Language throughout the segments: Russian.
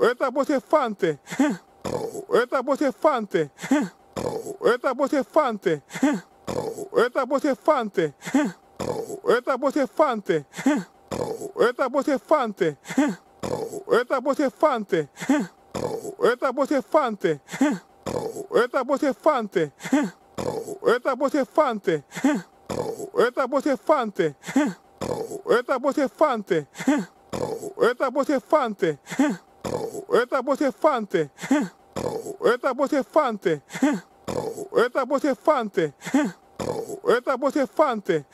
Это после фанты. Это после фанты. Это после фанты. Это после фанты. Это после фанты. Это после фанты. Это после фанты. Это после фанты. Это после фанты. Это после фанты. Это после фанты. Это после фанты. Это после фанты. Это после фанты. Это после фанты. Это после фанты. Это после фанты.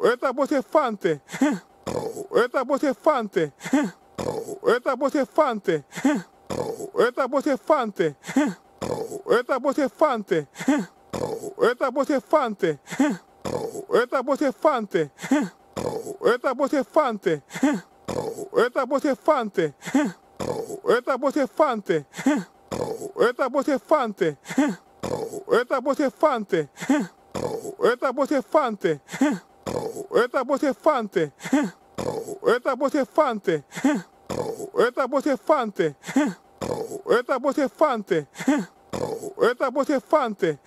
Это после фанты. Это после фанты. Это после фанты. Это после фанты. Это после фанты. Это после фанты. Это после фанты. Это после фанты. Это после фанты. Это после фанты. Это после фанты. Это после фанты. Это после фанты. Это после фанты. Это после фанты. Это после фанты. Это после фанты. Это после фанты.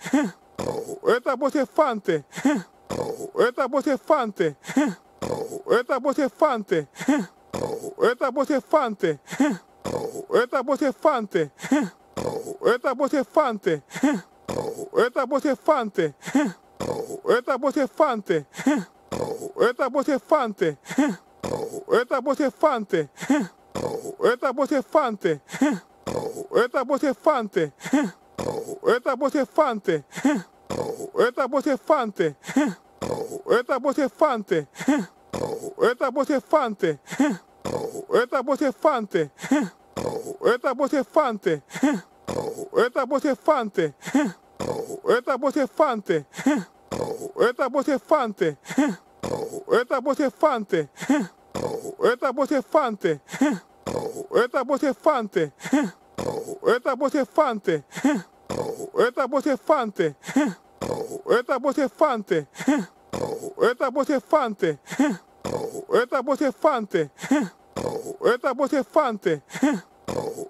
Это после фанты. Это после фанты. Это после фанты. Это после фанты. Это после фанты. Это после фанты. Это после фанты. Это после фанты. Это после фанты. Это после фанты. Это после фанты. Это после фанты. Это после фанты. Это после фанты. Это после фанты. Это после фанты. Это после фанты. Это после фанты. Это после фанты. Это после фанты. Это после фанты. Это после фанты. Это после фанты. Это после фанты. Это после фанты. Это после фанты. Это после фанты. Это после фанты. Это после фанты. Это после фанты.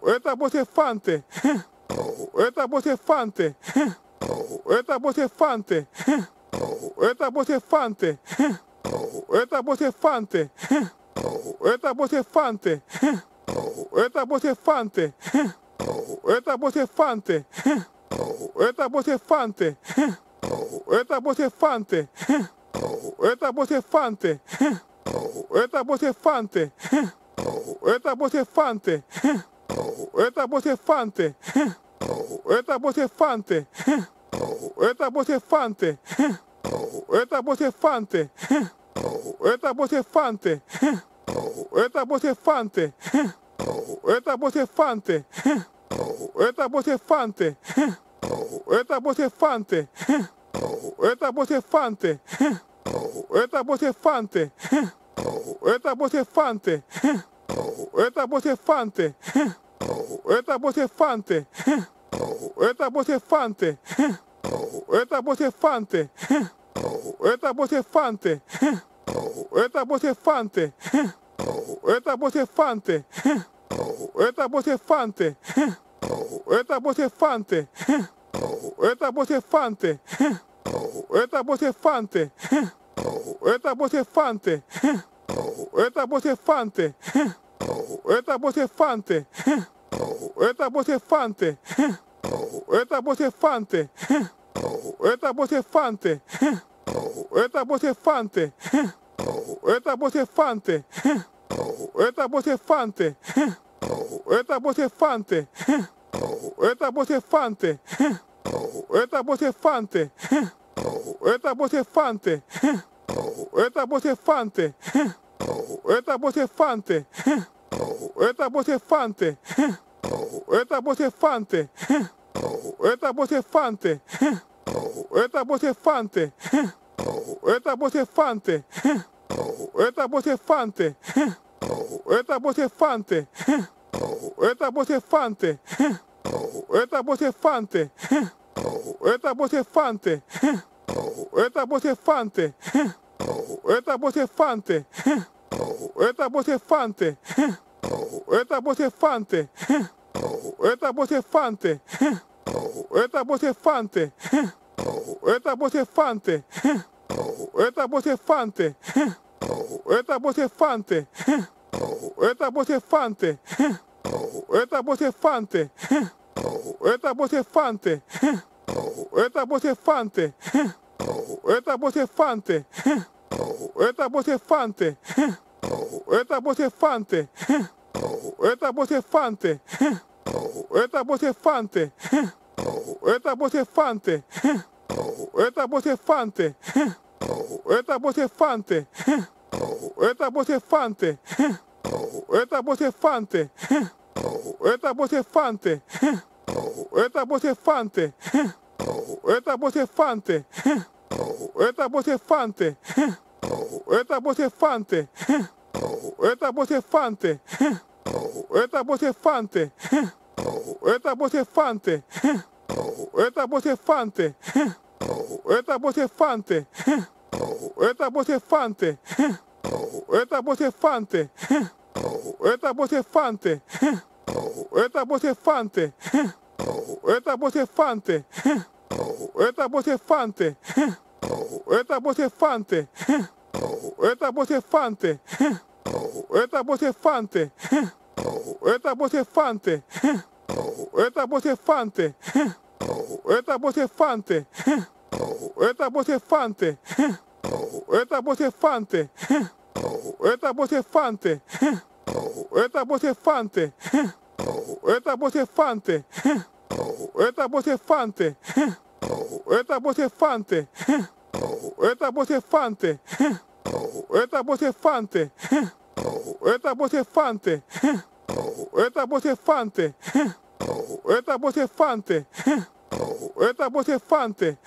Это после фанты. Это после фанты. Это после фанты. Это после фанты. Это после фанты. Это после фанты. Это после фанты. Это после фанты. Это после фанты. Это после фанты. Это после фанты. Это после фанты. Это после фанты. Это фанты. Это бутефанты. Это бутефанты. Это фанты. Это бутефанты. Это бутефанты. Это фанты. Это бутефанты. Это бутефанты. Это фанты. Это бутефанты. Это бутефанты. Это фанты. Это босефанты. Это босефанты. Это босефанты. Это босефанты. Это босефанты. Это босефанты. Это босефанты. Это босефанты. Это босефанты. Это босефанты. Это босефанты. Это босефанты. Это босефанты. Это после фанты. Это после фанты. Это после фанты. Это после фанты. Это после фанты. Это после фанты. Это после фанты. Это после фанты. Это после фанты. Это после фанты. Это после фанты. Это после фанты. Это после фанты. Это после фанты. Это после фанты. Это после фанты. Это после фанты. Это после фанты. Это после фанты. Это после фанты. Это после фанты. Это после фанты. Это после фанты. Это после фанты. Это после фанты. Это после фанты. Это после фанты. Это после фанты. Это после фанты. Это после фанты. Это после фанты. Это после фанты. Это после фанты. Это после фанты. Это после фанты. Это после фанты. Это после фанты. Это после фанты. Это после фанты. Это после фанты. Это после фанты. Это после фанты. Это после фанты. Это после фанты. Это после фанты. Это после фанты. Это после фанты. Это после фанты. Это после фанты. Это после фанты. Это после фанты. Это после фанты. Это после фанты. Это после фанты. Это после фанты. Это после фанты. Это после фанты. Это после фанты. Это после фанты. Это после фанты. Это после фанты. Это после фанты. Это после фанты. Это после фанты. Это после фанты. Это фанты. Это бутефанты. Это бутефанты. Это фанты. Это бутефанты. Это бутефанты. Это фанты. Это бутефанты. Это бутефанты. Это фанты. Это бутефанты. Это бутефанты. Это фанты. Это после фанты. Это после фанты.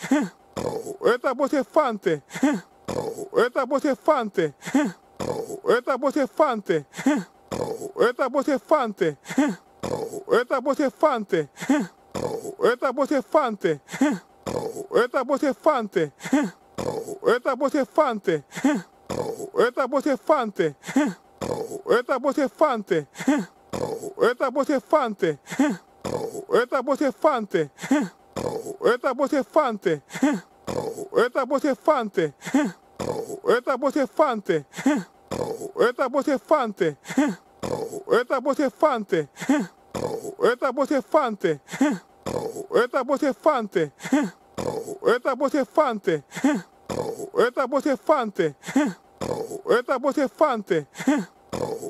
Это после фанты. Это после фанты. Это после фанты. Это после фанты. Это после фанты. Это после фанты. Это после фанты. Это после фанты. Это после фанты. Это после фанты. Это после фанты. Это после фанты. Это после фанты. Это после фанты. Это после фанты. Это после фанты. Это после фанты. Это после фанты. Это после фанты. Это после фанты. Это после фанты. Это после фанты.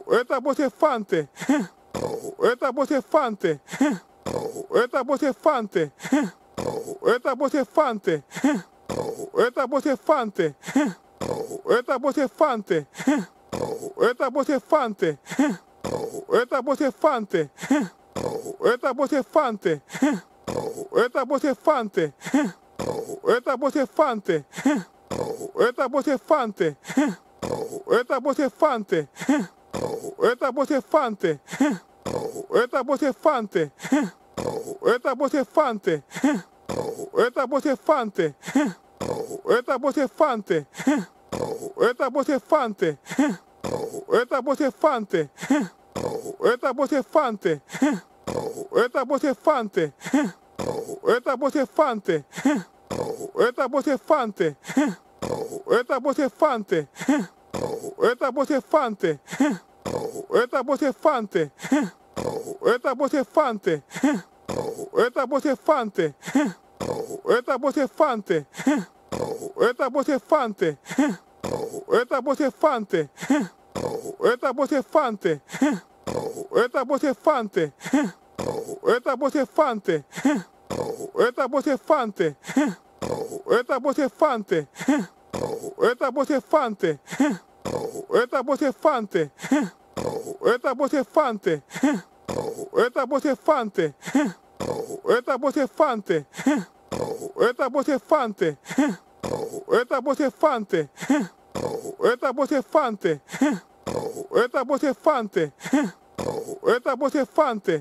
Это после фанты. Это после фанты. Это после фанты. Это после фанты. Это после фанты. Это после фанты. Это после фанты. Это после фанты. Это после фанты. Это после фанты. Это после фанты. Это после фанты. Это после фанты. Это после фанты. Это после фанты. Это после фанты. Это после фанты. Это после фанты. Это после фанты. Это после фанты. Это после фанты. Это после фанты. Это после фанты. Это после фанты. Это после фанты. Это после фанты. Это после фанты. Это после фанты. Это после фанты. Это после фанты. Это после фанты. Это после фанты. Это после фанты. Это после фанты. Это после фанты. Это после фанты. Это после фанты. Это после фанты. Это после фанты. Это после фанты. Это после фанты. Это после фанты. Это после фанты. Это после фанты. Это после фанты. Это после фанты. Это после фанты.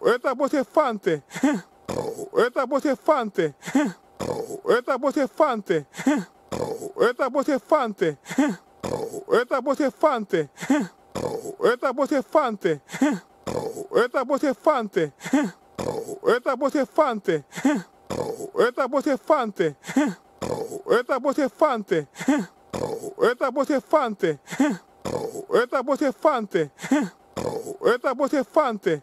Это после фанты. Это после фанты. Это после фанты. Это после фанты. Это после фанты. Это после фанты. Это после фанты. Это после фанты. Это после фанты. Это после фанты. Это после фанты. Это после фанты. Это после фанты.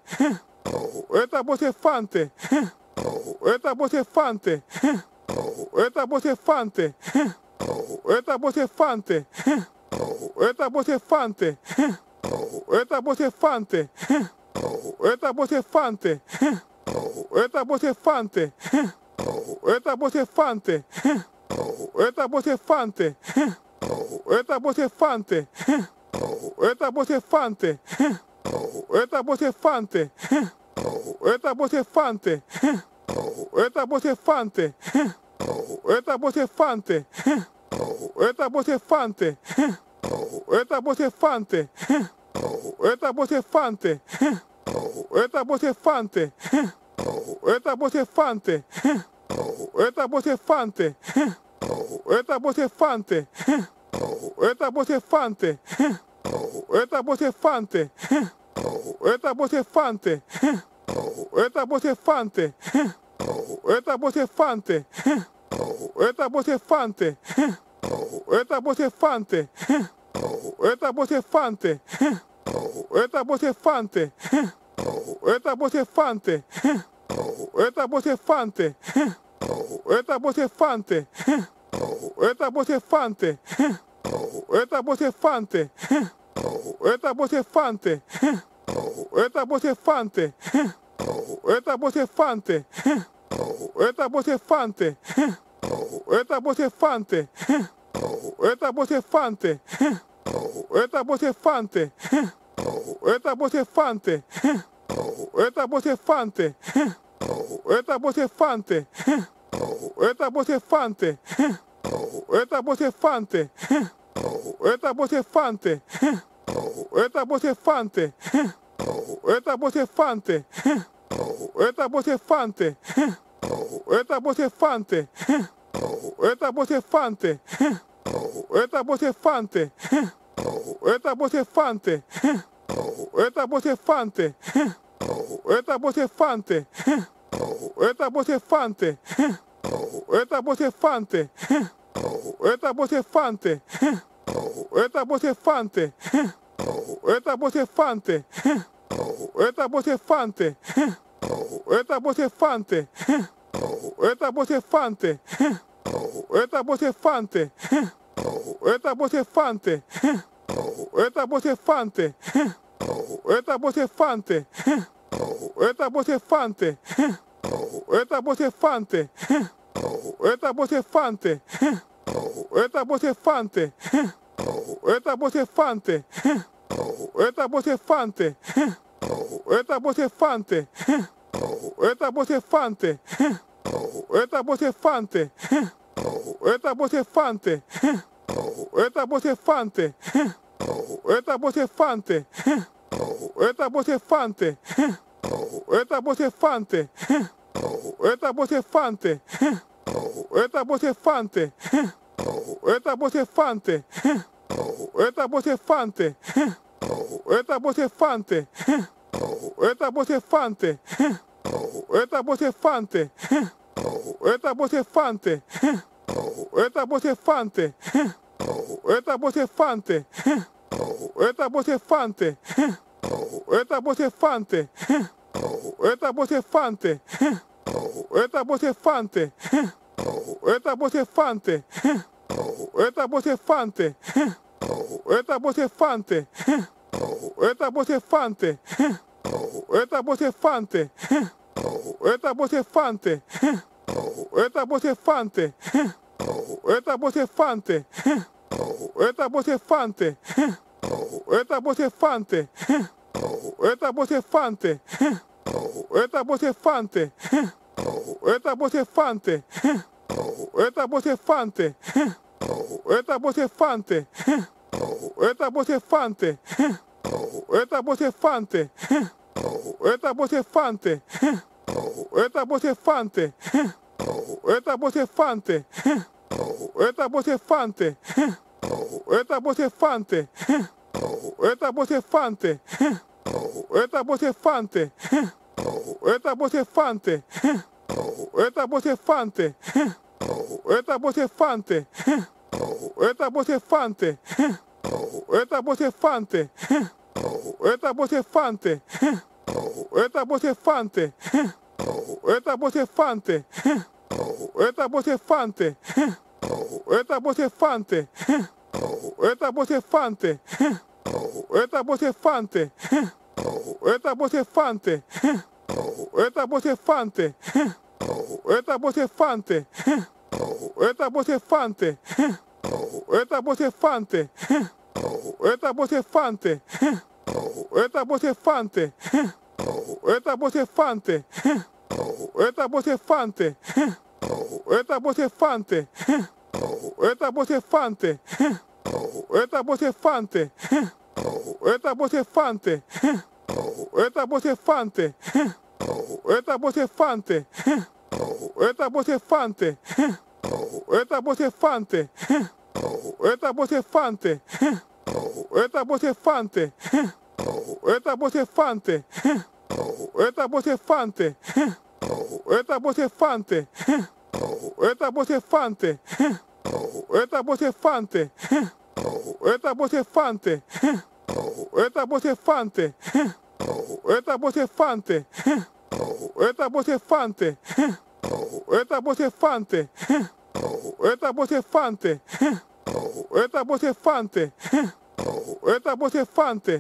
Это после фанты. Это после фанты. Это после фанты. Это после фанты. Это после фанты. Это после фанты. Это ботефанты. Это ботефанты. Это ботефанты. Это ботефанты. Это ботефанты. Это ботефанты. Это ботефанты. Это ботефанты. Это ботефанты. Это ботефанты. Это ботефанты. Это ботефанты. Это ботефанты. Это фанты. Это бутефанты. Это бутефанты. Это фанты. Это бутефанты. Это бутефанты. Это фанты. Это бутефанты. Это бутефанты. Это фанты. Это бутефанты. Это бутефанты. Это фанты. Это после фанты. Это после фанты. Это после фанты. Это после фанты. Это после фанты. Это после фанты. Это после фанты. Это после фанты. Это после фанты. Это после фанты. Это после фанты. Это после фанты. Это после фанты. Это после фанты. Это после фанты. Это после фанты. Это после фанты. Это после фанты. Это после фанты. Это после фанты. Это после фанты. Это после фанты. Это после фанты. Это после фанты. Это после фанты. Это после фанты. Это после фанты. Это после фанты. Это после фанты. Это после фанты. Это после фанты. Это после фанты. Это после фанты. Это после фанты. Это после фанты. Это после фанты. Это после фанты. Это после фанты. Это после фанты. Это после фанты. Это после фанты. Это после фанты. Это после фанты. Это после фанты. Это после фанты. Это после фанты. Это после фанты. Это после фанты. Это после фанты. Это после фанты. Это после фанты. Это после фанты. Это после фанты. Это после фанты. Это после фанты. Это после фанты. Это после фанты. Это после фанты. Это после фанты. Это после фанты. Это после фанты. Это после фанты. Это после фанты. Это после фанты. Это после фанты. Это после фанты. Это после фанты. Это после фанты. Это после фанты. Это после фанты. Это после фанты. Это после фанты. Это после фанты. Это после фанты. Это после фанты. Это после фанты. Это после фанты. Это после фанты. Это фанты. Это бутефанты. Это бутефанты. Это фанты. Это бутефанты. Это бутефанты. Это фанты. Это бутефанты. Это бутефанты. Это фанты. Это бутефанты. Это бутефанты. Это фанты. Это после фанты. Это после фанты. Это после фанты. Это после фанты. Это после фанты. Это после фанты. Это после фанты. Это после фанты. Это после фанты. Это после фанты. Это после фанты. Это после фанты. Это после фанты. Это после фанты. Это после фанты. Это после фанты. Это после фанты. Это после фанты. Это после фанты. Это после фанты. Это после фанты. Это после фанты. Это после фанты. Это после фанты. Это после фанты. Это после фанты. Это после фанты. Это после фанты. Это после фанты. Это после фанты. Это после фанты. Это после фанты. Это после фанты. Это после фанты. Это после фанты. Это после фанты. Это после фанты. Это после фанты. Это после фанты. Это после фанты. Это после фанты. Это после фанты. Это после фанты. Это после фанты.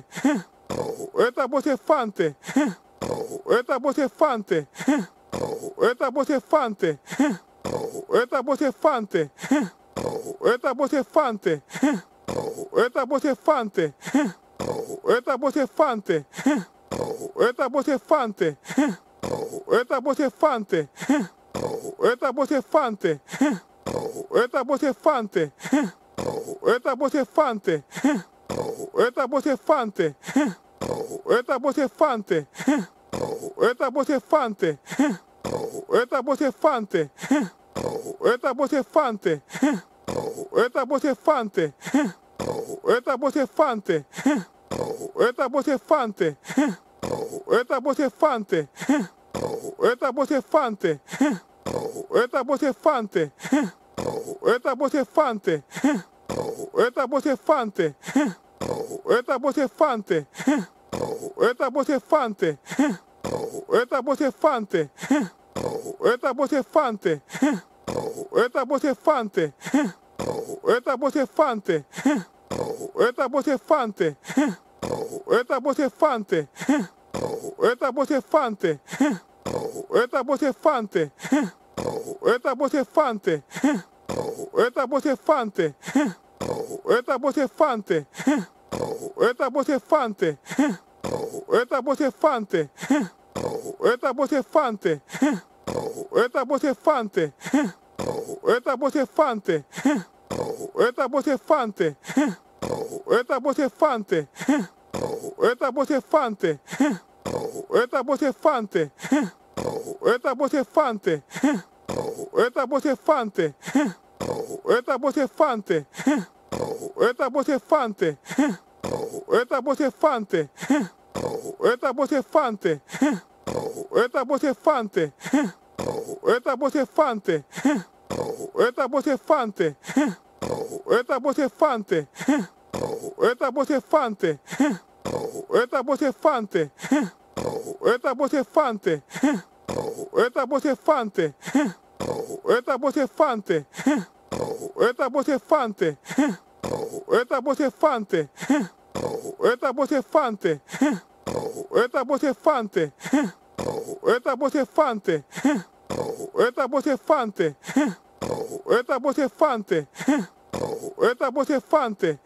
Это после фанты. Это после фанты. Это после фанты. Это после фанты. Это после фанты. Это после фанты. Это после фанты. Это после фанты. Это после фанты. Это после фанты. Это после фанты. Это после фанты. Это после фанты. Это после фанты. Это после фанты. Это после фанты. Это после фанты. Это после фанты. Это после фанты. Это после фанты. Это после фанты. Это после фанты. Это после фанты. Это после фанты. Это после фанты. Это после фанты. Это после фанты. Это после фанты. Это после фанты. Это после фанты. Это после фанты. Это после фанты. Это после фанты. Это после фанты. Это бутефанты. Это бутефанты. Это бутефанты. Это бутефанты. Это бутефанты. Это бутефанты. Это бутефанты. Это бутефанты. Это бутефанты. Это бутефанты. Это бутефанты. Это бутефанты. Это бутефанты. Это фанты. Это босефанты. Это босефанты. Это фанты. Это босефанты. Это босефанты. Это фанты. Это босефанты. Это босефанты. Это фанты. Это босефанты. Это босефанты. Это фанты. Это после фанты. Это после фанты. Это после фанты. Это после фанты. Это после фанты. Это после фанты. Это после фанты. Это после фанты. Это после фанты. Это после фанты.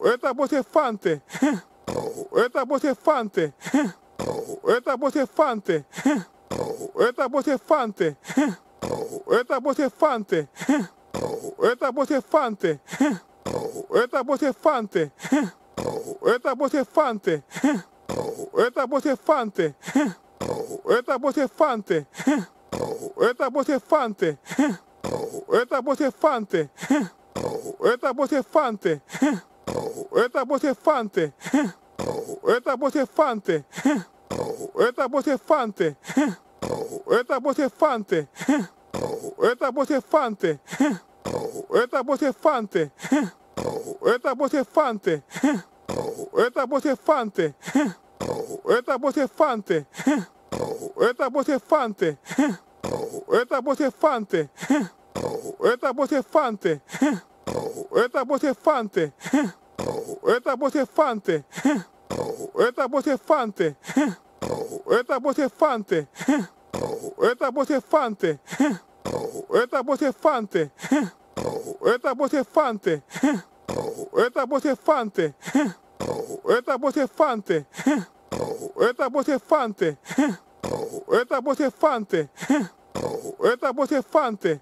Это после фанты. Это после фанты. Это после фанты. Это после фанты. Это после фанты. Это после фанты. Это после фанты. Это после фанты. Это после фанты. Это после фанты. Это после фанты. Это после фанты. Это после фанты. Это после фанты. Это после фанты. Это после фанты. Это после фанты. Это после фанты. Это после фанты. Это после фанты. Это после фанты. Это после фанты. Это после фанты. Это после фанты. Это после фанты. Это после фанты. Это после фанты. Это после фанты. Это после фанты. Это после фанты. Это после фанты. Это после фанты. Это после фанты. Это после фанты. Это после фанты. Это после фанты. Это после фанты.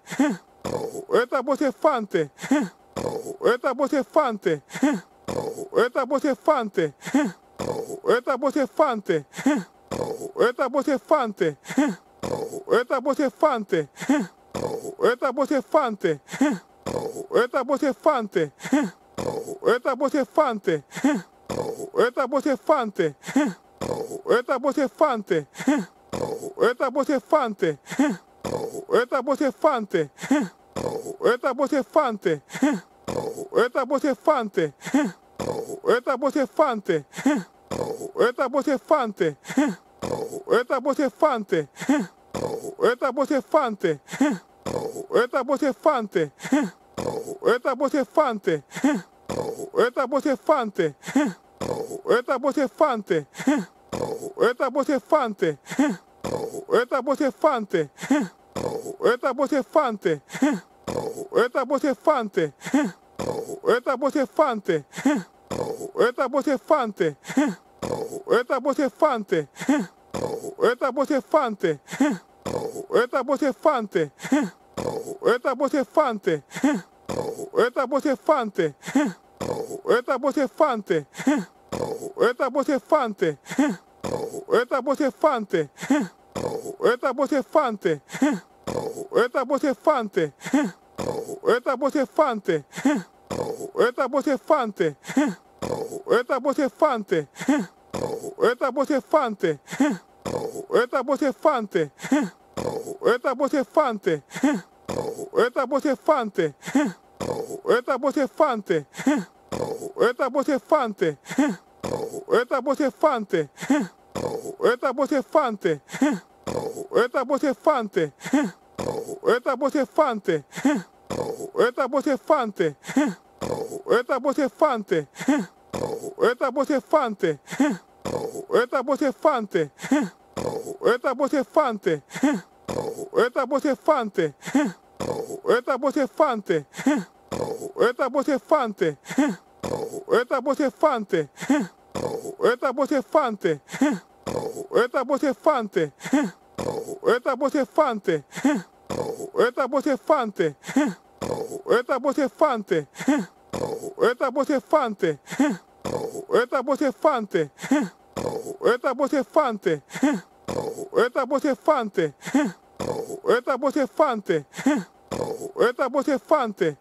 Это после фанты. Это после фанты. Это после фанты. Это после фанты. Это после фанты. Это после фанты. Это после фанты. Это после фанты. Это после фанты. Это после фанты. Это после фанты. Это после фанты. Это после фанты. Это после фанты. Это после фанты. Это после фанты. Это после фанты. Это после фанты. Это фанты. Это ботефанты. Это ботефанты. Это фанты. Это ботефанты. Это ботефанты. Это фанты. Это ботефанты. Это ботефанты. Это фанты. Это ботефанты. Это ботефанты. Это фанты. Это после фанты. Это после фанты. Это после фанты. Это после фанты. Это после фанты. Это после фанты. Это после фанты. Это после фанты. Это после фанты. Это после фанты. Это после фанты. Это после фанты. Это после фанты. Это после фанты. Это после фанты. Это после фанты. Это после фанты. Это после фанты. Это после фанты. Это после фанты. Это после фанты. Это после фанты. Это после фанты. Это после фанты. Это после фанты. Это после фанты. Это после фанты. Это после фанты. Это после фанты. Это после фанты. Это после фанты. Это после фанты. Это после фанты. Это после фанты. Это после фанты. Это после фанты. Это после фанты. Это после фанты. Это после фанты. Это после фанты. Это после фанты.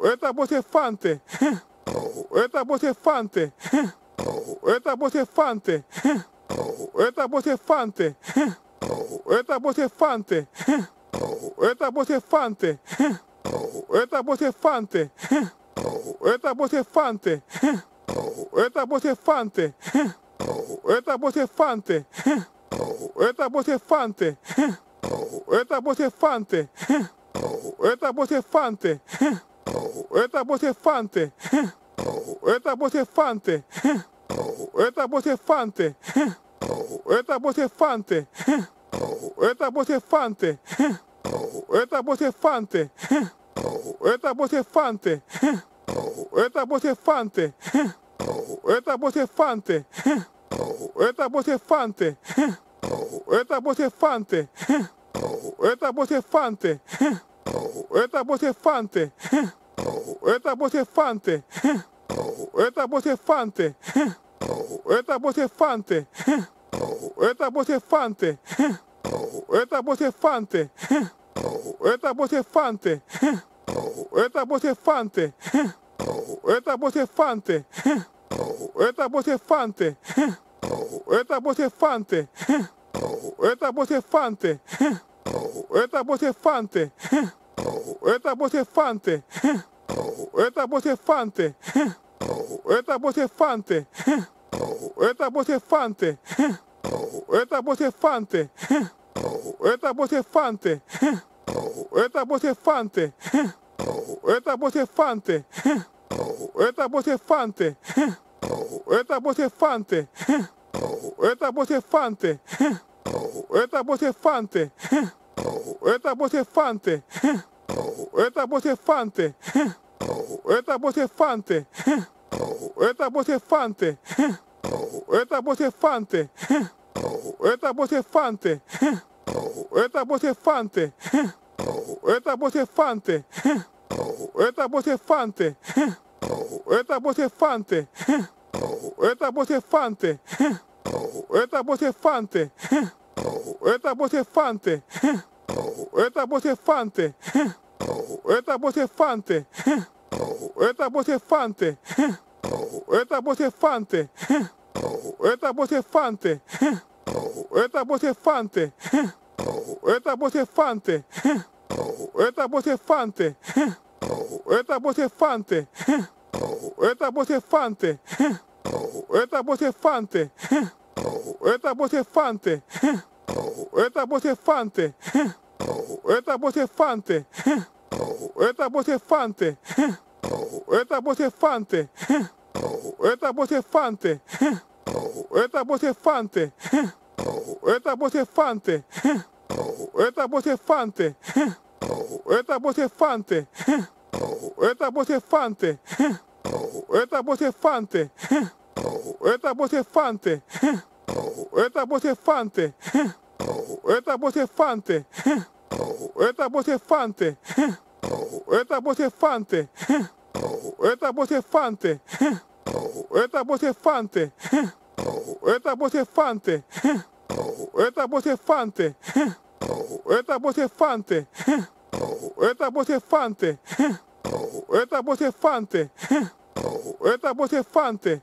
Это после фанты. Это после фанты. Это после фанты. Это после фанты. Это после фанты. Это после фанты. Это после фанты. Это после фанты. Это после фанты. Это после фанты. Это после фанты. Это после фанты. Это после фанты. Это после фанты. Это после фанты. Это после фанты. Это после фанты. Это после фанты. Это после фанты. Это после фанты. Это после фанты. Это после фанты. Это после фанты. Это после фанты. Это после фанты. Это после фанты. Это после фанты. Это после фанты. Это после фанты. Это после фанты. Это после фанты. Это после фанты. Это после фанты. Это после фанты. Это после фанты. Это после фанты. Это после фанты. Это после фанты. Это после фанты. Это после фанты. Это после фанты. Это после фанты. Это после фанты. Это после фанты. Это после фанты. Это после фанты. Это после фанты. Это после фанты. Это после фанты. Это после фанты. Это фанты. Это бутефанты. Это бутефанты. Это фанты. Это бутефанты. Это бутефанты. Это фанты. Это бутефанты. Это бутефанты. Это фанты. Это бутефанты. Это бутефанты. Это фанты. Это после фанты. Это после фанты. Это после фанты. Это после фанты. Это после фанты. Это после фанты. Это после фанты. Это после фанты. Это после фанты. Это после фанты. Это после фанты. Это после фанты. Это после фанты. Это после фанты. Это после фанты. Это после фанты. Это после фанты. Это после фанты. Это после фанты. Это после фанты. Это после фанты. Это после фанты. Это после фанты. Это после фанты. Это после фанты. Это после фанты. Это после фанты. Это после фанты. Это после фанты. Это после фанты. Это после фанты. Это после фанты. Это после фанты. Это после фанты. Это после фанты. Это после фанты.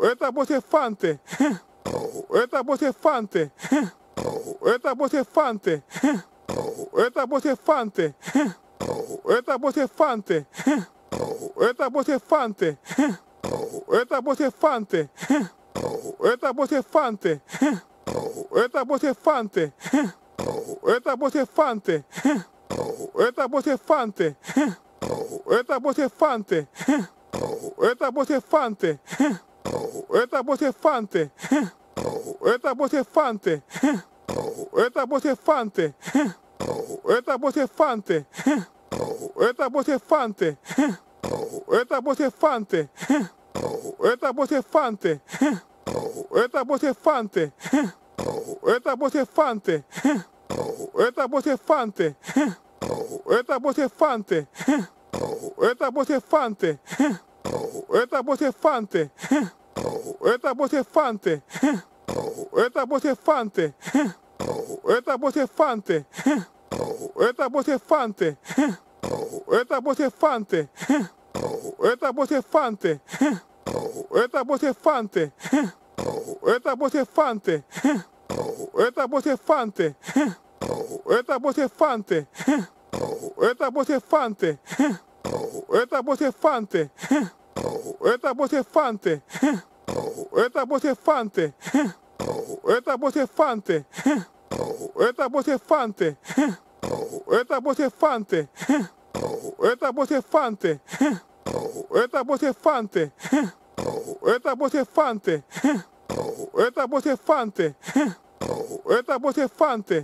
Это после фанты. Это после фанты. Это после фанты. Это после фанты. Это после фанты. Это после фанты. Это после фанты. Это после фанты. Это после фанты. Это после фанты. Это после фанты. Это после фанты. Это после фанты. Это после фанты. Это после фанты. Это после фанты. Это после фанты. Это после фанты. Это после фанты. Это после фанты. Это после фанты. Это после фанты. Это после фанты. Это после фанты. Это после фанты. Это после фанты. Это после фанты. Это после фанты. Это после фанты. Это после фанты. Это после фанты. Это после фанты. Это после фанты. Это после фанты. Это после фанты. Это после фанты. Это после фанты. Это после фанты. Это после фанты. Это после фанты. Это после фанты. Это после фанты. Это босефанты. Это босефанты. Это босефанты. Это босефанты. Это босефанты. Это босефанты.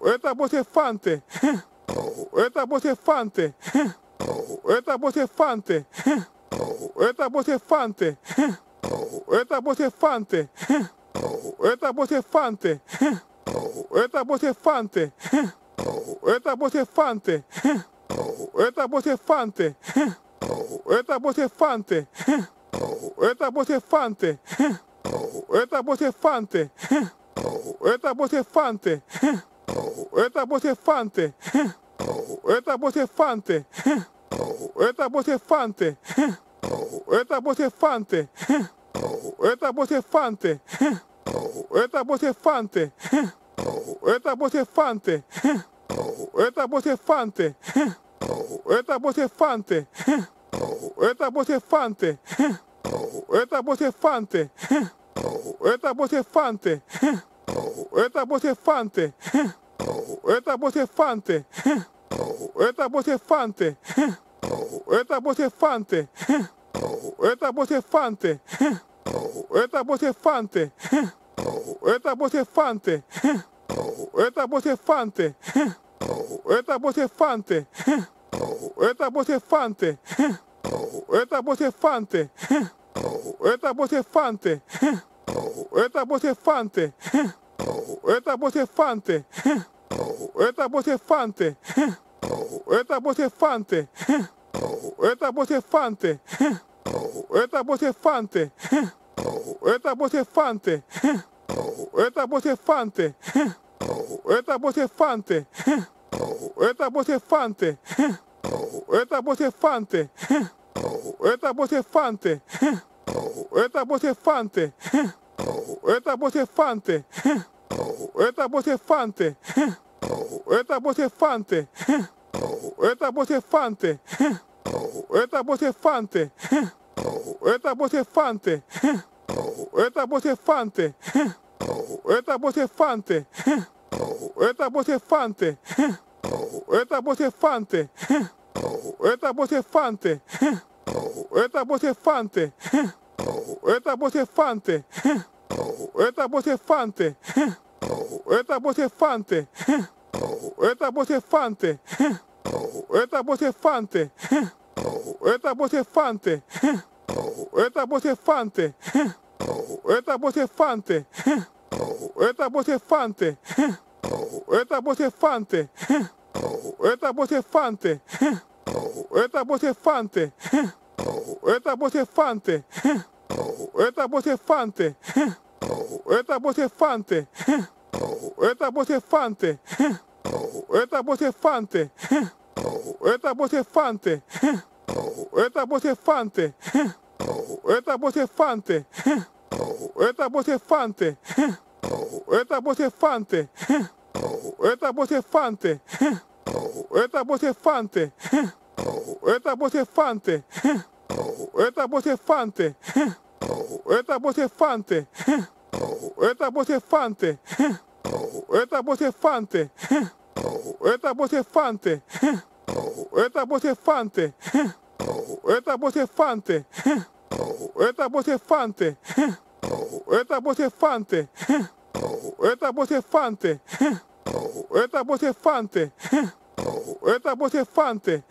Это босефанты. Это босефанты. Это босефанты. Это босефанты. Это босефанты. Это босефанты. Это босефанты. Это фанты. Это босефанты. Это босефанты. Это фанты. Это босефанты. Это босефанты. Это фанты. Это босефанты. Это босефанты. Это фанты. Это босефанты. Это босефанты. Это фанты. Это после фанты. Это после фанты. Это после фанты. Это после фанты. Это после фанты. Это после фанты. Это после фанты. Это после фанты. Это после фанты. Это после фанты. Это после фанты. Это после фанты. Это после фанты. Это после фанты. Это после фанты. Это после фанты. Это после фанты. Это после фанты. Это после фанты. Это после фанты. Это после фанты. Это после фанты. Это после фанты. Это после фанты. Это после фанты. Это после фанты. Это после фанты. Это после фанты. Это после фанты. Это после фанты. Это после фанты. Это после фанты. Это после фанты. Это после фанты. Это после фанты. Это после фанты. Это после фанты. Это после фанты. Это после фанты. Это после фанты. Это после фанты. Это после фанты. Это после фанты. Это после фанты. Это после фанты. Это после фанты. Это после фанты. Это после фанты. Это после фанты. Это после фанты. Это после фанты. Это после фанты. Это после фанты. Это после фанты. Это после фанты. Это после фанты. Это после фанты. Это после фанты. Это после фанты. Это после фанты. Это после фанты. Это после фанты. Это после фанты. Это после фанты. Это после фанты. Это фанты. Это ботефанты. Это ботефанты. Это фанты. Это ботефанты. Это ботефанты. Это фанты. Это ботефанты. Это ботефанты. Это фанты. Это ботефанты. Это ботефанты. Это фанты. Это после фанты.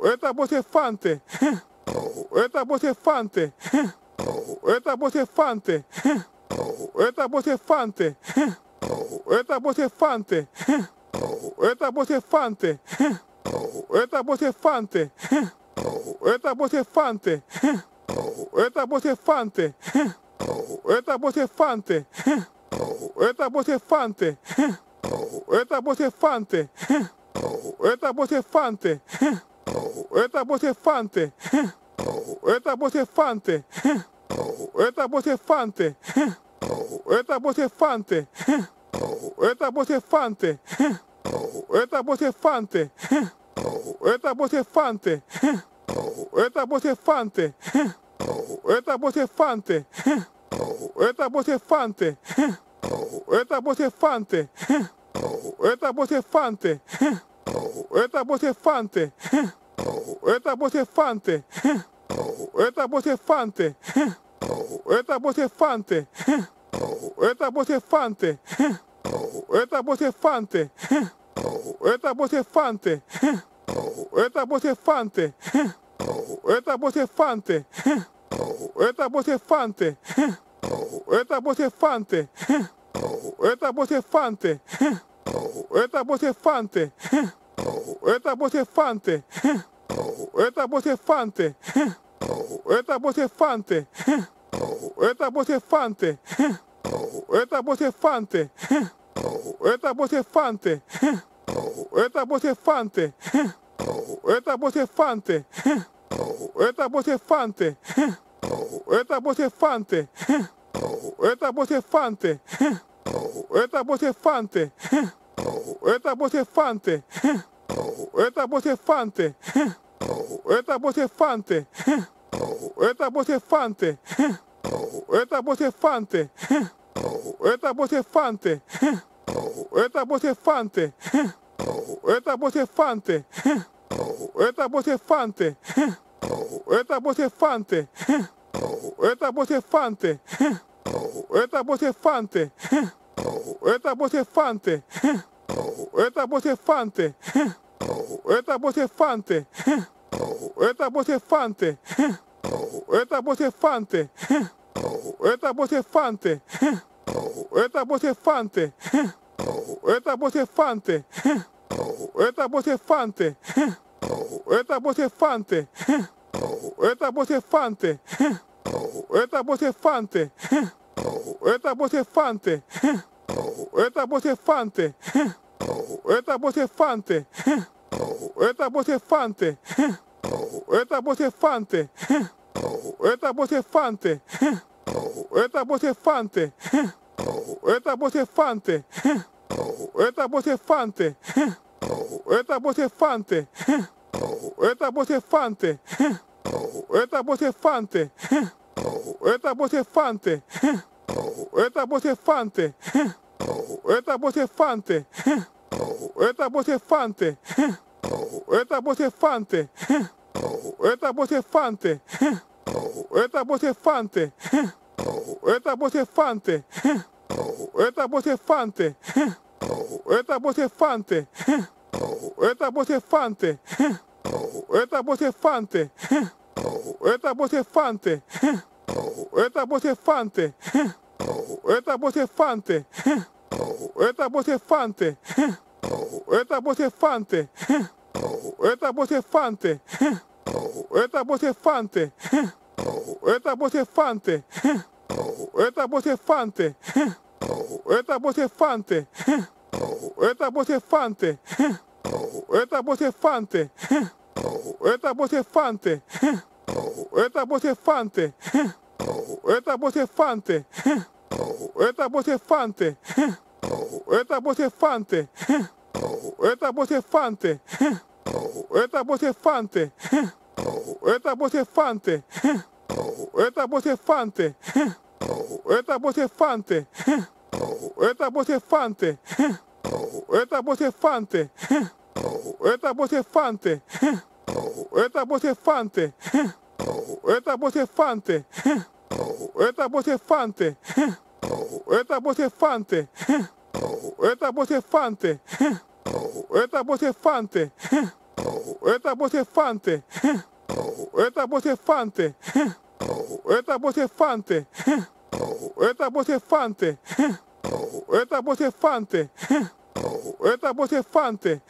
Это после фанты. Это после фанты. Это после фанты. Это после фанты. Это после фанты. Это после фанты. Это после фанты. Это после фанты. Это после фанты. Это после фанты. Это после фанты. Это после фанты. Это после фанты. Это после фанты. Это после фанты. Это после фанты. Это после фанты. Это после фанты. Это после фанты. Это после фанты. Это после фанты. Это после фанты. Это после фанты. Это после фанты. Это после фанты. Это после фанты. Это после фанты. Это после фанты. Это после фанты. Это после фанты. Это после фанты. Это после фанты. Это после фанты. Это после фанты. Это после фанты. Это после фанты. Это после фанты. Это после фанты. Это после фанты. Это после фанты. Это после фанты. Это после фанты. Это после фанты. Это после фанты. Это после фанты. Это после фанты. Это после фанты. Это после фанты. Это после фанты. Это после фанты. Это после фанты. Это после фанты. Это после фанты. Это после фанты. Это после фанты. Это после фанты. Это после фанты. Это после фанты. Это после фанты. Это после фанты. Это после фанты. Это после фанты. Это после фанты. Это после фанты. Это после фанты. Это после фанты. Это после фанты. Это после фанты. Это после фанты. Это после фанты. Это после фанты. Это после фанты. Это после фанты. Это после фанты. Это после фанты. Это после фанты. Это после фанты. Это бутефанты. Это бутефанты. Это бутефанты. Это бутефанты. Это бутефанты. Это бутефанты. Это бутефанты. Это бутефанты. Это бутефанты. Это бутефанты. Это бутефанты. Это бутефанты. Это бутефанты. Это бутефанты. Это бутефанты. Это бутефанты. Это бутефанты. Это бутефанты. Это бутефанты. Это бутефанты. Это бутефанты. Это бутефанты. Это бутефанты. Это бутефанты. Это бутефанты. Это бутефанты. Это после фанты. Это после фанты. Это после фанты. Это после фанты. Это после фанты. Это после фанты. Это после фанты. Это после фанты. Это после фанты. Это после фанты. Это после фанты. Это после фанты. Это после фанты. Это после фанты. Это после фанты. Это после фанты. Это после фанты. Это после фанты. Это после фанты. Это после фанты. Это после фанты. Это после фанты. Это после фанты. Это после фанты. Это после фанты. Это после фанты. Это после фанты. Это после фанты. Это после фанты. Это после фанты. Это после фанты. Это после фанты.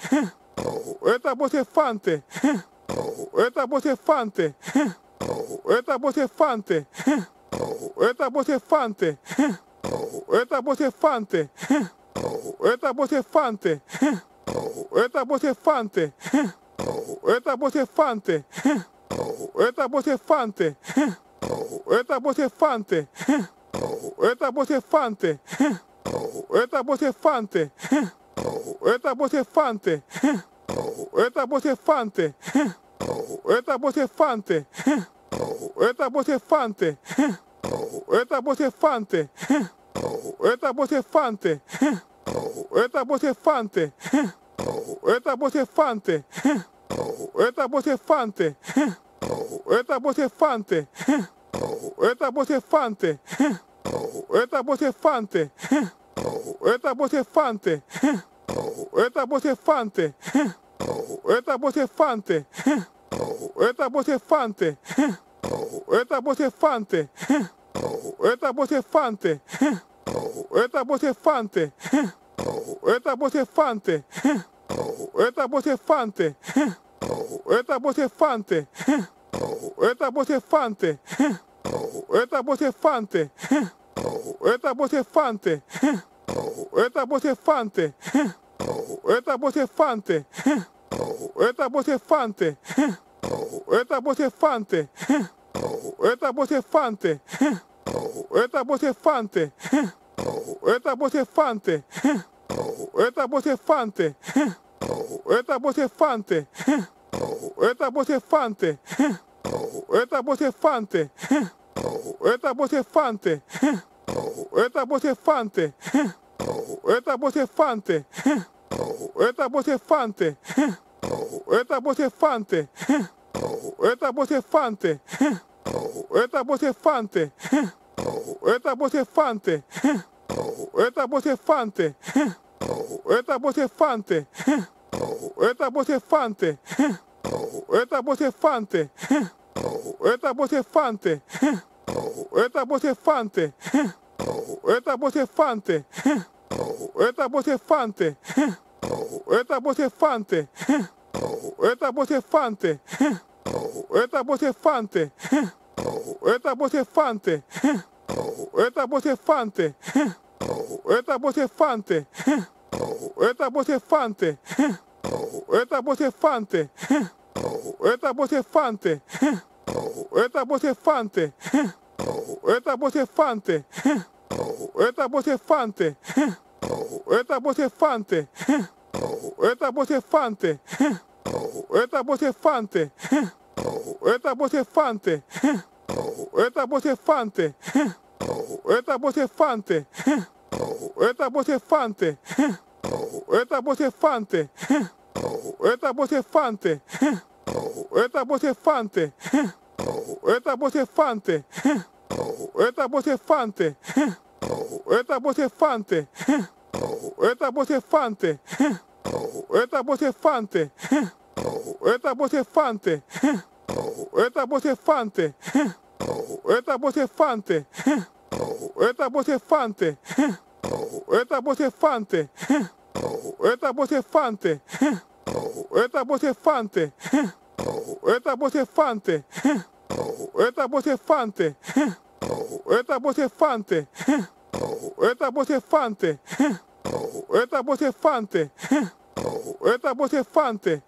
Это после фанты. Это после фанты. Это после фанты. Это после фанты. Это после фанты. Это после фанты. Это после фанты. Это после фанты. Это после фанты. Это после фанты. Это после фанты. Это после фанты. Это после фанты. Это после фанты. Это после фанты. Это после фанты. Это после фанты. Это после фанты. Это после фанты. Это после фанты. Это после фанты. Это после фанты. Это после фанты. Это после фанты. Это после фанты. Это после фанты. Это после фанты. Это после фанты. Это после фанты. Это после фанты. Это после фанты. Это после фанты. Это после фанты. Это фанты. Это фанты. Это фанты. Это фанты. Это фанты. Это фанты. Это фанты. Это фанты. Это фанты. Это фанты. Это фанты. Это фанты. Это фанты. Это бутефанты. Это бутефанты. Это бутефанты. Это бутефанты. Это бутефанты. Это бутефанты. Это бутефанты. Это бутефанты. Это бутефанты. Это бутефанты. Это бутефанты. Это бутефанты. Это бутефанты. Это после фанты. Это после фанты. Это после фанты. Это после фанты. Это после фанты. Это после фанты. Это после фанты. Это после фанты. Это после фанты. Это после фанты. Это после фанты. Это после фанты. Это фанты. Это босефанты. Это босефанты. Это фанты. Это босефанты. Это босефанты. Это фанты. Это босефанты. Это босефанты. Это фанты. Это босефанты. Это босефанты. Это фанты. Это после фанты. Это после фанты. Это после фанты. Это после фанты. Это после фанты. Это после фанты. Это после фанты. Это после фанты. Это после фанты. Это после фанты. Это после фанты. Это после фанты. Это после фанты. Это после фанты. Это после фанты. Это после фанты. Это после фанты. Это после фанты. Это после фанты. Это после фанты.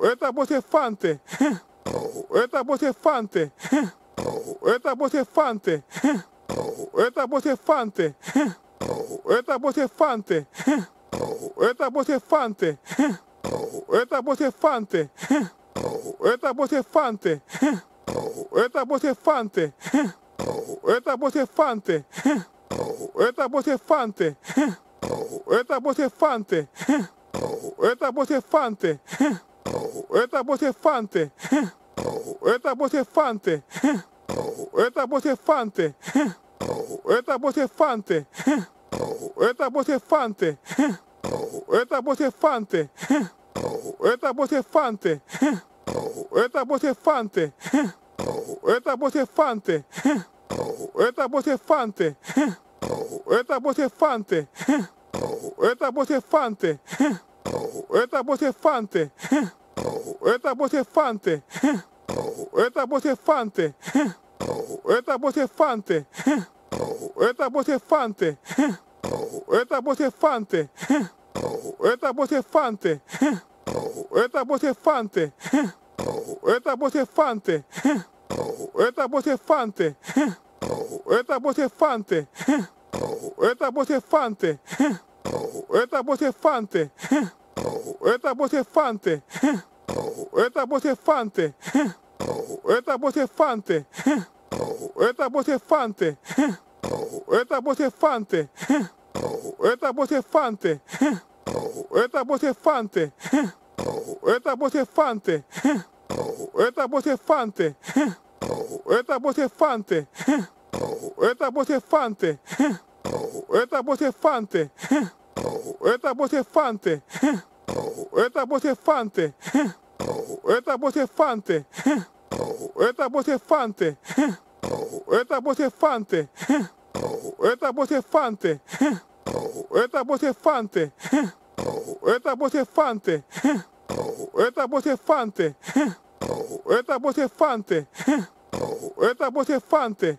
Это после фанты. Это после фанты. Это после фанты. Это после фанты. Это после фанты. Это после фанты. Это после фанты. Это после фанты. Это после фанты. Это после фанты. Это после фанты. Это после фанты. Это после фанты. Это после фанты. Это после фанты. Это после фанты. Это после фанты. Это после фанты. Это после фанты. Это после фанты. Это после фанты. Это после фанты. Это после фанты. Это после фанты. Это после фанты. Это после фанты. Это после фанты. Это после фанты. Это после фанты. Это после фанты. Это после фанты. Это после фанты. Это после фанты. Это после фанты. Это после фанты. Это после фанты. Это после фанты. Это после фанты. Это после фанты. Это после фанты. Это после фанты. Это после фанты. Это после фанты. Это после фанты. Это после фанты. Это фанты. Это фанты. Это фанты. Это фанты. Это фанты. Это фанты. Это фанты. Это фанты. Это фанты. Это фанты. Это фанты. Это фанты. Это фанты. Это после фанты. Это после фанты. Это после фанты.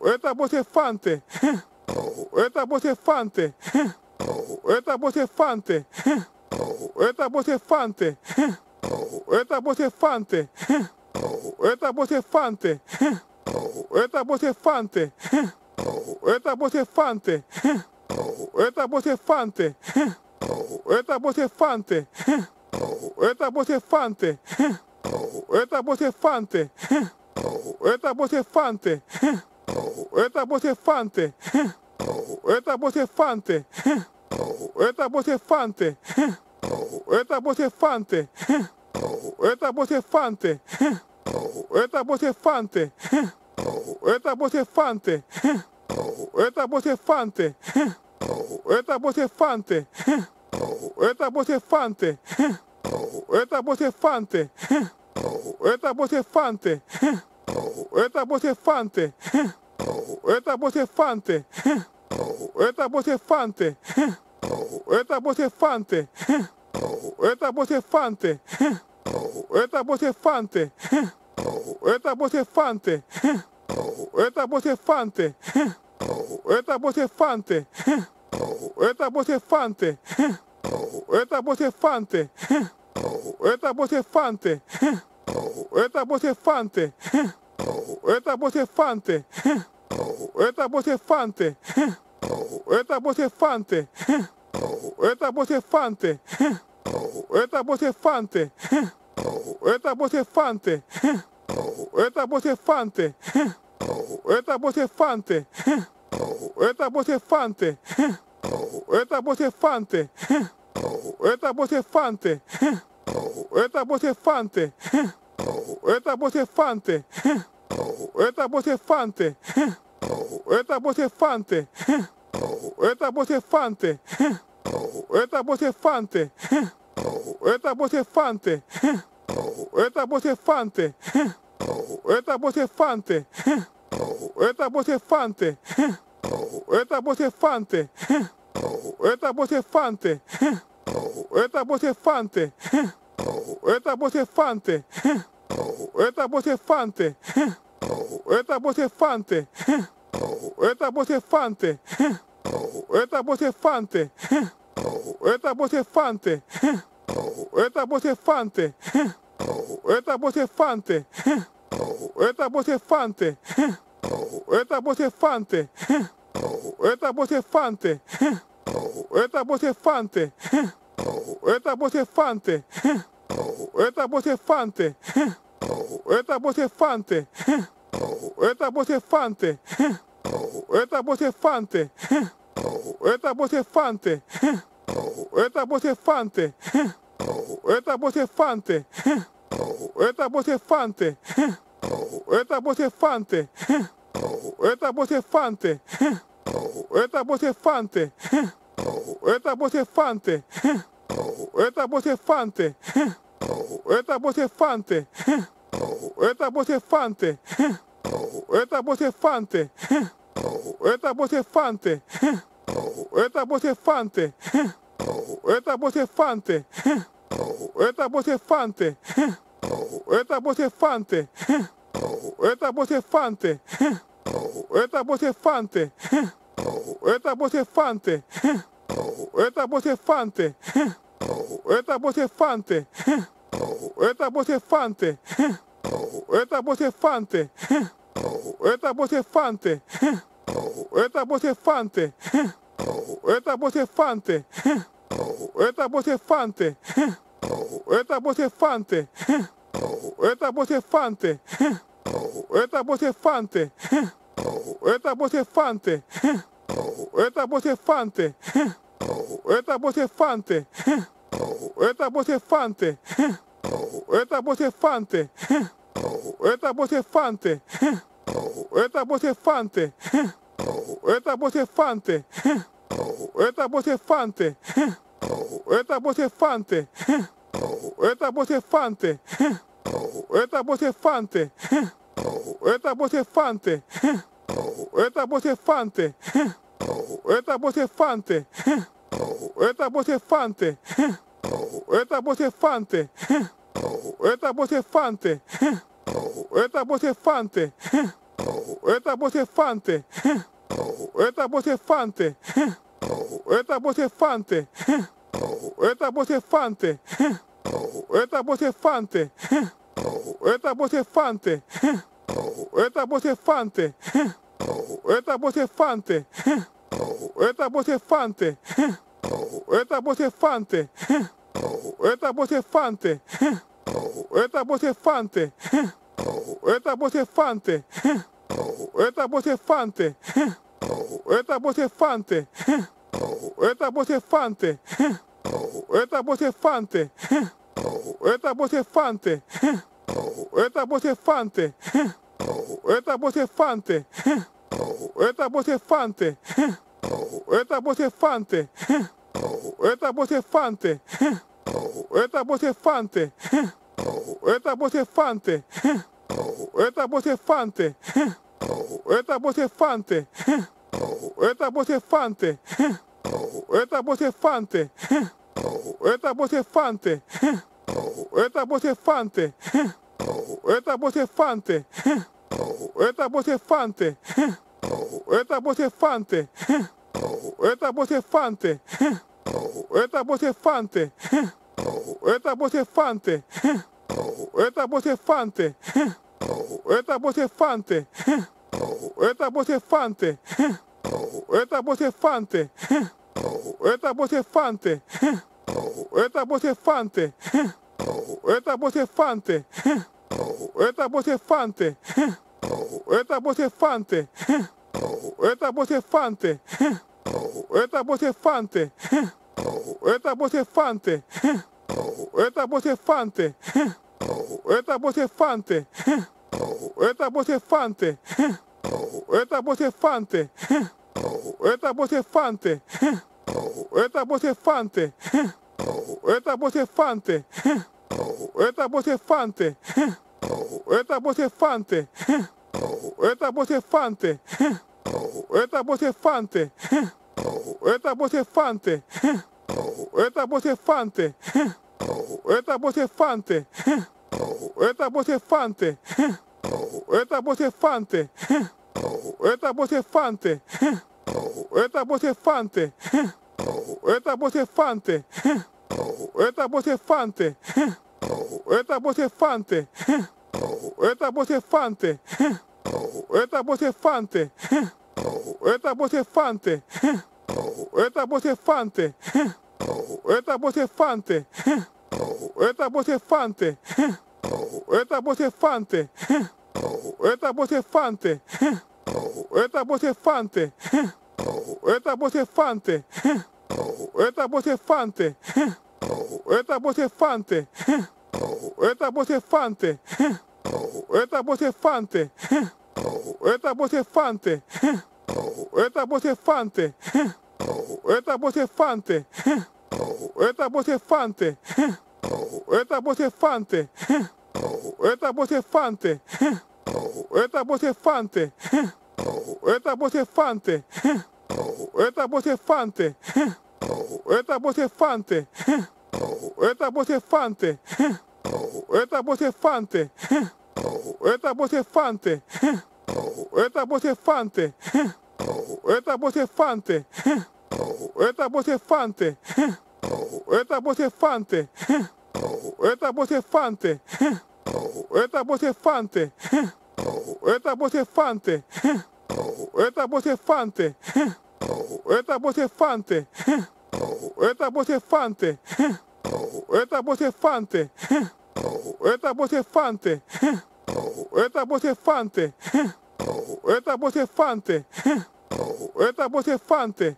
Это после фанты. Это после фанты. Это после фанты. Это после фанты. Это после фанты. Это после фанты. Это после фанты. Это после фанты. Это после фанты. Это после фанты. Это после фанты. Это после фанты. Это после фанты. Это после фанты. Это после фанты. Это после фанты. Это после фанты. Это после фанты. Это после фанты. Это после фанты. Это после фанты. Это после фанты. Это после фанты. Это после фанты. Это после фанты. Это после фанты. Это после фанты. Это после фанты. Это после фанты. Это после фанты. Это после фанты. Это после фанты. Это после фанты. Это после фанты. Это после фанты. Это после фанты. Это после фанты. Это после фанты. Это после фанты. Это после фанты. Это после фанты. Это после фанты. Это после фанты. Это после фанты. Это после фанты. Это после фанты. Это после фанты. Это после фанты. Это после фанты. Это после фанты. Это после фанты. Это после фанты. Это после фанты. Это после фанты. Это после фанты. Это после фанты. Это после фанты. Это после фанты. Это после фанты. Это после фанты. Это после фанты. Это после фанты. Это после фанты. Это после фанты. Это после фанты. Это после фанты. Это после фанты. Это после фанты. Это после фанты. Это после фанты. Это после фанты. Это после фанты. Это после фанты. Это после фанты. Это после фанты. Это после фанты. Это после фанты. Это после фанты. Это после фанты. Это после фанты. Это после фанты. Это после фанты. Это после фанты. Это после фанты. Это после фанты. Это после фанты. Это после фанты. Это после фанты. Это фанты. Это бутефанты. Это бутефанты. Это фанты. Это бутефанты. Это бутефанты. Это фанты. Это бутефанты. Это бутефанты. Это фанты. Это бутефанты. Это бутефанты. Это фанты. Это после фанты. Это после фанты. Это после фанты. Это после фанты. Это после фанты. Это после фанты. Это после фанты. Это после фанты. Это после фанты. Это после фанты. Это после фанты. Это после фанты. Это после фанты. Это после фанты. Это после фанты. Это после фанты. Это после фанты. Это после фанты. Это после фанты. Это после фанты. Это после фанты. Это после фанты. Это после фанты. Это после фанты. Это после фанты. Это после фанты. Это после фанты. Это после фанты. Это после фанты. Это после фанты. Это после фанты. Это после фанты. Это после фанты. Это после фанты. Это после фанты. Это после фанты. Это после фанты. Это после фанты. Это после фанты. Это после фанты. Это после фанты. Это после фанты. Это после фанты. Это после фанты. Это после фанты. Это после фанты. Это после фанты. Это после фанты. Это после фанты. Это после фанты. Это после фанты. Это после фанты. Это после фанты. Это после фанты. Это после фанты. Это после фанты. Это после фанты. Это после фанты. Это после фанты. Это после фанты. Это после фанты. Это после фанты. Это после фанты. Это после фанты. Это после фанты. Это фанты. Это фанты. Это фанты. Это фанты. Это фанты. Это фанты. Это фанты. Это фанты. Это фанты. Это фанты. Это фанты. Это фанты. Это фанты. Это бутефанты. Это бутефанты. Это бутефанты. Это бутефанты. Это бутефанты. Это бутефанты. Это бутефанты. Это бутефанты. Это бутефанты. Это бутефанты. Это бутефанты. Это бутефанты. Это бутефанты. Это фанты. Это босефанты. Это босефанты. Это фанты. Это босефанты. Это босефанты. Это фанты. Это босефанты. Это босефанты. Это фанты. Это босефанты. Это босефанты. Это фанты. Это после фанты. Это после фанты. Это после фанты. Это после фанты. Это после фанты. Это после фанты. Это после фанты. Это после фанты. Это после фанты. Это после фанты. Это после фанты. Это после фанты. Это после фанты. Это после фанты. Это после фанты. Это после фанты. Это после фанты. Это после фанты. Это после фанты. Это после фанты. Это после фанты. Это после фанты. Это после фанты. Это после фанты. Это после фанты. Это после фанты. Это после фанты. Это после фанты. Это после фанты. Это после фанты. Это после фанты. Это после фанты. Это после фанты. Это после фанты. Это после фанты. Это после фанты.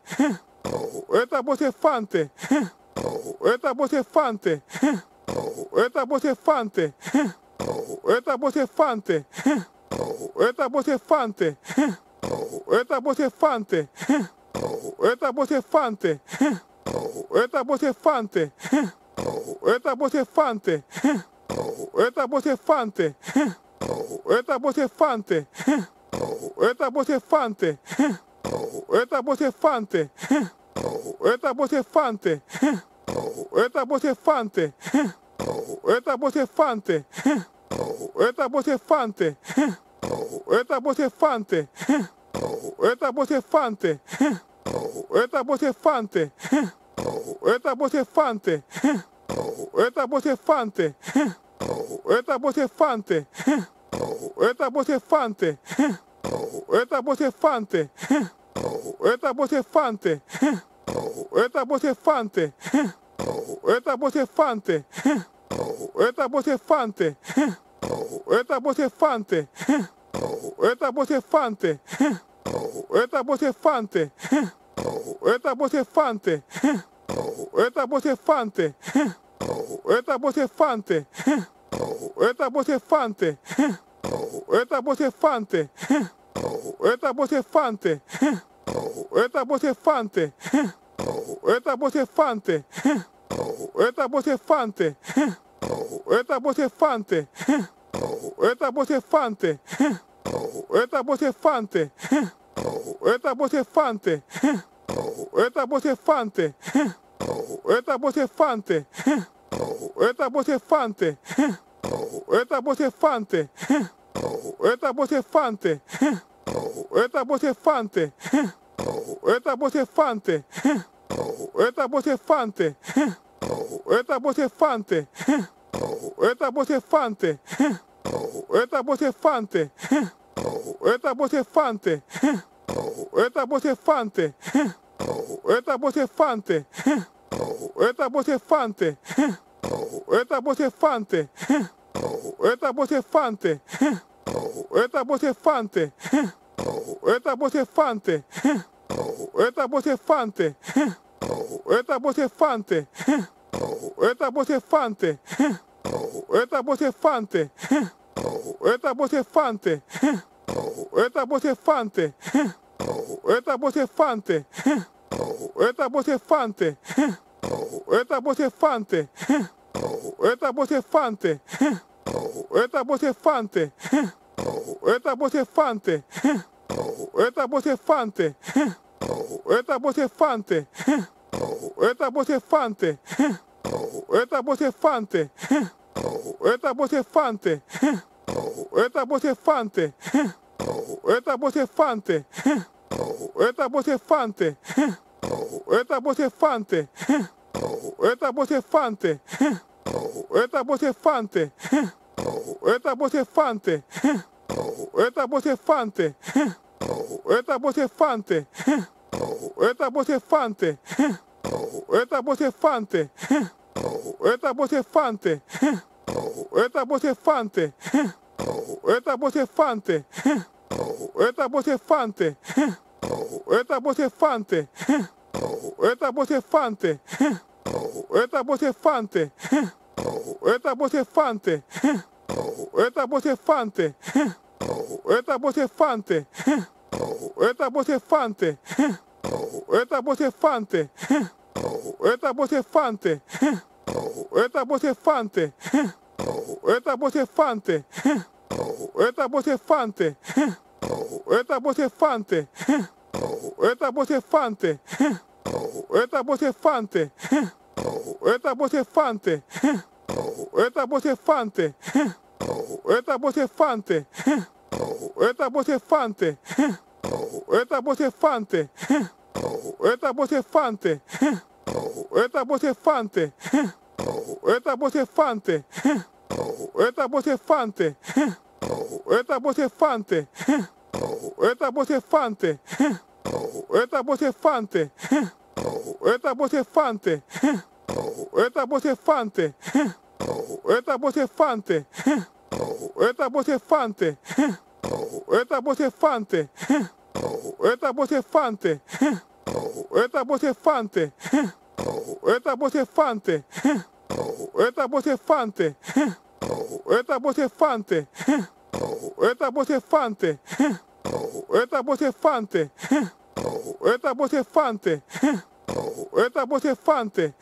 Это после фанты. Это после фанты. Это после фанты. Это после фанты. Это после фанты. Это после фанты. Это после фанты. Это после фанты. Это после фанты. Это после фанты. Это после фанты. Это после фанты. Это после фанты. Это после фанты. Это после фанты. Это после фанты. Это после фанты. Это после фанты. Это после фанты. Это после фанты. Это после фанты. Это после фанты. Это после фанты. Это после фанты. Это после фанты. Это после фанты. Это после фанты. Это после фанты. Это после фанты. Это фанты. Это бутефанты. Это бутефанты. Это фанты. Это бутефанты. Это бутефанты. Это фанты. Это бутефанты. Это бутефанты. Это фанты. Это бутефанты. Это бутефанты. Это фанты. Это после фанты. Это после фанты. Это после фанты. Это после фанты. Это после фанты. Это после фанты. Это после фанты. Это после фанты. Это после фанты. Это после фанты. Это после фанты. Это после фанты. Это после фанты. Это после фанты. Это после фанты. Это после фанты. Это после фанты. Это после фанты. Это после фанты. Это после фанты. Это после фанты. Это после фанты. Это после фанты. Это после фанты. Это после фанты. Это после фанты. Это после фанты. Это после фанты. Это после фанты. Это после фанты. Это после фанты. Это после фанты. Это после фанты. Это после фанты. Это после фанты. Это после фанты. Это после фанты. Это после фанты. Это после фанты. Это после фанты. Это после фанты. Это после фанты. Это после фанты. Это после фанты. Это после фанты. Это после фанты. Это после фанты. Это после фанты. Это после фанты. Это после фанты. Это после фанты. Это после фанты. Это после фанты. Это после фанты. Это после фанты. Это после фанты. Это после фанты. Это после фанты. Это после фанты. Это после фанты. Это после фанты. Это после фанты. Это после фанты. Это после фанты. Это после фанты. Это после фанты. Это после фанты. Это после фанты. Это после фанты. Это после фанты. Это после фанты. Это после фанты. Это после фанты. Это после фанты. Это после фанты. Это после фанты. Это после фанты. Это после фанты. Это фанты. Это бутефанты. Это бутефанты. Это фанты. Это бутефанты. Это бутефанты. Это фанты. Это бутефанты. Это бутефанты. Это фанты. Это бутефанты. Это бутефанты. Это фанты. Это фанты. Это бутефанты. Это бутефанты. Это фанты.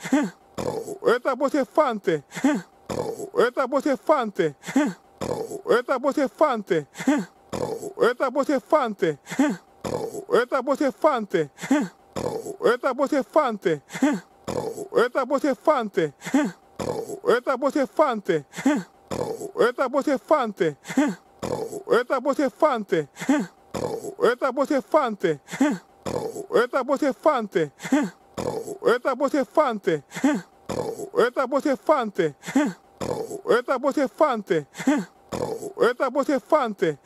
Это бутефанты. Это бутефанты. Это фанты. Это бутефанты. Это бутефанты. Это фанты. Это бутефанты. Это бутефанты. Это фанты. Это после фанты. Это после фанты. Это после фанты. Это после фанты. Это после фанты. Это после фанты. Это после фанты.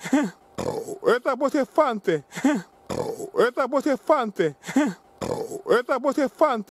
Это после фанты. Это после фанты. Это после фанты.